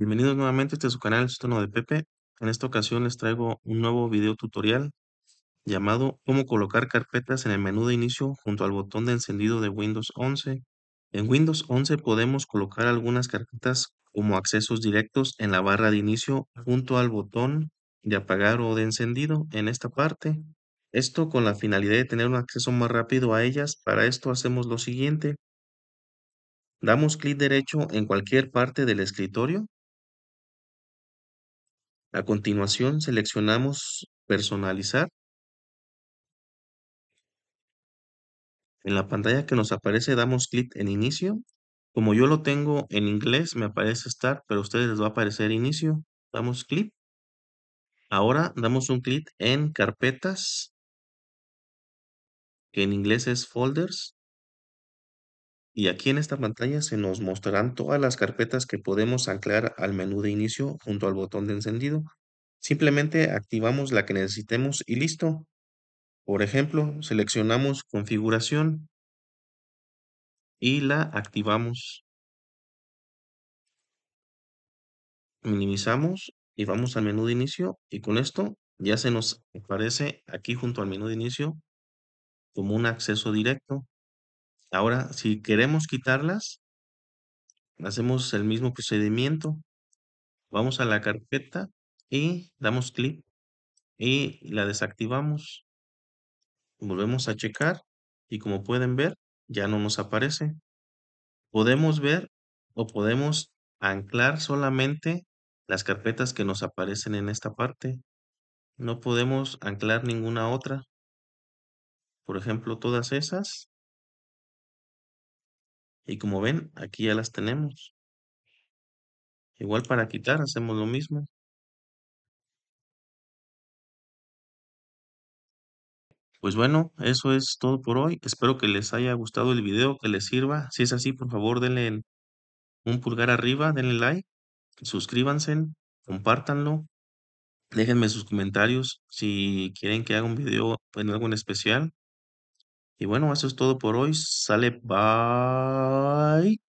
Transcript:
Bienvenidos nuevamente a este su canal, Sustono de Pepe. En esta ocasión les traigo un nuevo video tutorial llamado Cómo colocar carpetas en el menú de inicio junto al botón de encendido de Windows 11. En Windows 11 podemos colocar algunas carpetas como accesos directos en la barra de inicio junto al botón de apagar o de encendido en esta parte. Esto con la finalidad de tener un acceso más rápido a ellas. Para esto hacemos lo siguiente. Damos clic derecho en cualquier parte del escritorio a continuación, seleccionamos Personalizar. En la pantalla que nos aparece damos clic en Inicio. Como yo lo tengo en inglés, me aparece Start, pero a ustedes les va a aparecer Inicio. Damos clic. Ahora damos un clic en Carpetas, que en inglés es Folders y aquí en esta pantalla se nos mostrarán todas las carpetas que podemos anclar al menú de inicio junto al botón de encendido. Simplemente activamos la que necesitemos y listo. Por ejemplo, seleccionamos configuración y la activamos. Minimizamos y vamos al menú de inicio y con esto ya se nos aparece aquí junto al menú de inicio como un acceso directo Ahora, si queremos quitarlas, hacemos el mismo procedimiento. Vamos a la carpeta y damos clic y la desactivamos. Volvemos a checar y como pueden ver, ya no nos aparece. Podemos ver o podemos anclar solamente las carpetas que nos aparecen en esta parte. No podemos anclar ninguna otra. Por ejemplo, todas esas y como ven, aquí ya las tenemos. Igual para quitar hacemos lo mismo. Pues bueno, eso es todo por hoy. Espero que les haya gustado el video, que les sirva. Si es así, por favor, denle un pulgar arriba, denle like, suscríbanse, compártanlo. Déjenme sus comentarios si quieren que haga un video en algo en especial. Y bueno, eso es todo por hoy. Sale, bye.